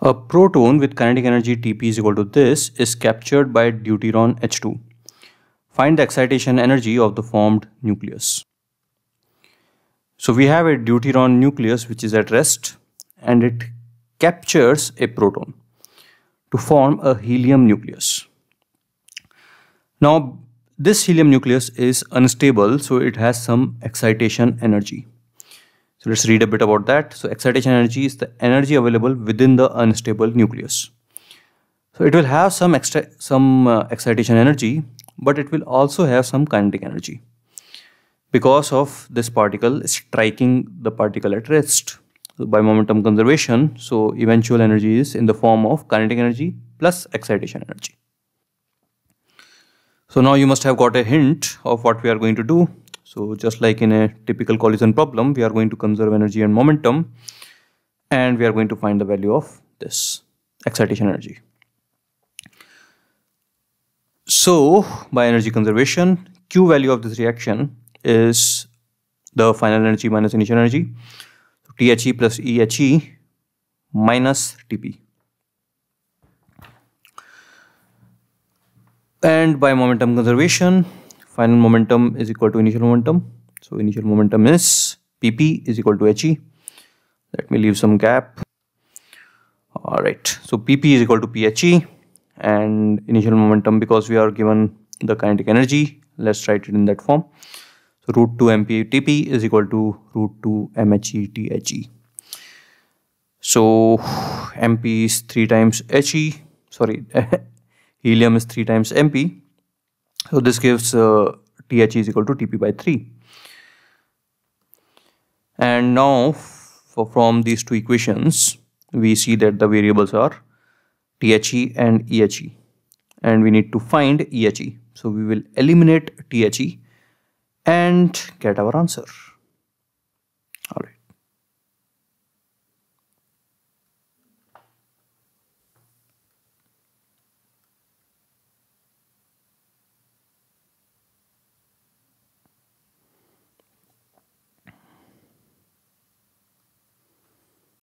A proton with kinetic energy Tp is equal to this is captured by deuteron H2. Find the excitation energy of the formed nucleus. So we have a deuteron nucleus which is at rest and it captures a proton to form a helium nucleus. Now this helium nucleus is unstable so it has some excitation energy. So let's read a bit about that. So excitation energy is the energy available within the unstable nucleus. So it will have some extra, some uh, excitation energy, but it will also have some kinetic energy because of this particle striking the particle at rest so by momentum conservation. So eventual energy is in the form of kinetic energy plus excitation energy. So now you must have got a hint of what we are going to do. So just like in a typical collision problem, we are going to conserve energy and momentum and we are going to find the value of this excitation energy. So by energy conservation, Q value of this reaction is the final energy minus initial energy. THE plus EHE minus TP. And by momentum conservation, final momentum is equal to initial momentum so initial momentum is pp is equal to he let me leave some gap all right so pp is equal to phe and initial momentum because we are given the kinetic energy let's write it in that form so root 2 mptp is equal to root 2 mhethe so mp is 3 times he sorry helium is 3 times mp so this gives uh, TH is equal to TP by 3. And now from these two equations, we see that the variables are THE and EHE. And we need to find EHE. So we will eliminate THE and get our answer.